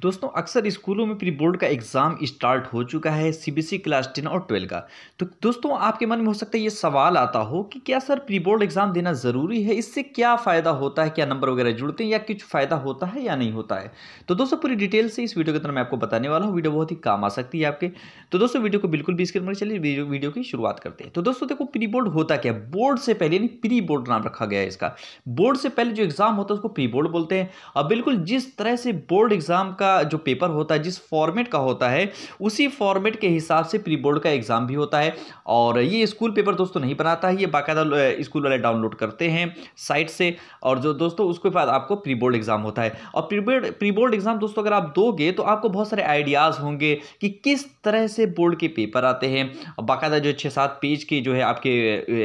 दोस्तों अक्सर स्कूलों में प्री बोर्ड का एग्ज़ाम स्टार्ट हो चुका है सीबीएसई क्लास टेन और ट्वेल्व का तो दोस्तों आपके मन में हो सकता है ये सवाल आता हो कि क्या सर प्री बोर्ड एग्ज़ाम देना ज़रूरी है इससे क्या फ़ायदा होता है क्या नंबर वगैरह जुड़ते हैं या कुछ फ़ायदा होता है या नहीं होता है तो दोस्तों पूरी डिटेल से इस वीडियो के अंदर मैं आपको बताने वाला हूँ वीडियो बहुत ही काम आ सकती है आपके तो दोस्तों वीडियो को बिल्कुल भी स्क्रीन पर चलिए वीडियो की शुरुआत करते हैं तो दोस्तों देखो प्री बोर्ड होता क्या बोर्ड से पहले यानी प्री बोर्ड नाम रखा गया है इसका बोर्ड से पहले जो एग्ज़ाम होता है उसको प्री बोर्ड बोलते हैं और बिल्कुल जिस तरह से बोर्ड एग्ज़ाम का का जो पेपर होता है जिस फॉर्मेट का होता है उसी फॉर्मेट के हिसाब से प्री बोर्ड का एग्ज़ाम भी होता है और ये स्कूल पेपर दोस्तों नहीं बनाता है ये बाकायदा स्कूल वाले डाउनलोड करते हैं साइट से और जो दोस्तों उसके बाद आपको प्री बोर्ड एग्ज़ाम होता है और pre board pre board exam दोस्तों अगर आप दोगे तो आपको बहुत सारे आइडियाज़ होंगे कि किस तरह से बोर्ड के पेपर आते हैं और बाकायदा जो छः सात पेज के जो है आपके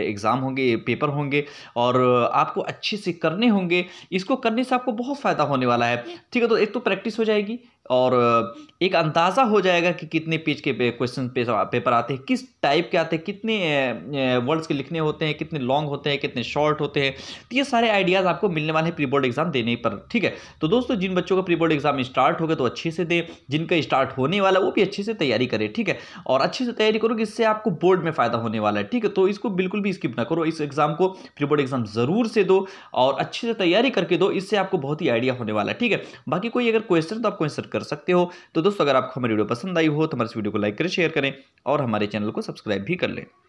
एग्ज़ाम होंगे पेपर होंगे और आपको अच्छे से करने होंगे इसको करने से आपको बहुत फ़ायदा होने वाला है ठीक है तो एक तो प्रैक्टिस हो जाएगी maybe और एक अंदाज़ा हो जाएगा कि कितने पेज के क्वेश्चन पेपर आते हैं किस टाइप के आते हैं कितने वर्ड्स के लिखने होते हैं कितने लॉन्ग होते हैं कितने शॉर्ट होते हैं तो ये सारे आइडियाज़ आपको मिलने वाले हैं प्री बोर्ड एग्जाम देने पर ठीक है तो दोस्तों जिन बच्चों का प्री बोर्ड एग्जाम स्टार्ट हो गया तो अच्छे से दें जिनका स्टार्ट होने वाला वो भी अच्छे से तैयारी करें ठीक है और अच्छे से तैयारी करो कि इससे आपको बोर्ड में फ़ायदा होने वाला है ठीक है तो इसको बिल्कुल भी स्किप ना करो इस एग्ज़ाम को प्री बोर्ड एग्जाम ज़रूर से दो और अच्छे से तैयारी करके दो इससे आपको बहुत ही आइडिया होने वाला है ठीक है बाकी कोई अगर क्वेश्चन तो आप क्वेश्चन कर सकते हो तो दोस्तों अगर आपको हमारी वीडियो पसंद आई हो तो हमारे इस वीडियो को लाइक करें शेयर करें और हमारे चैनल को सब्सक्राइब भी कर लें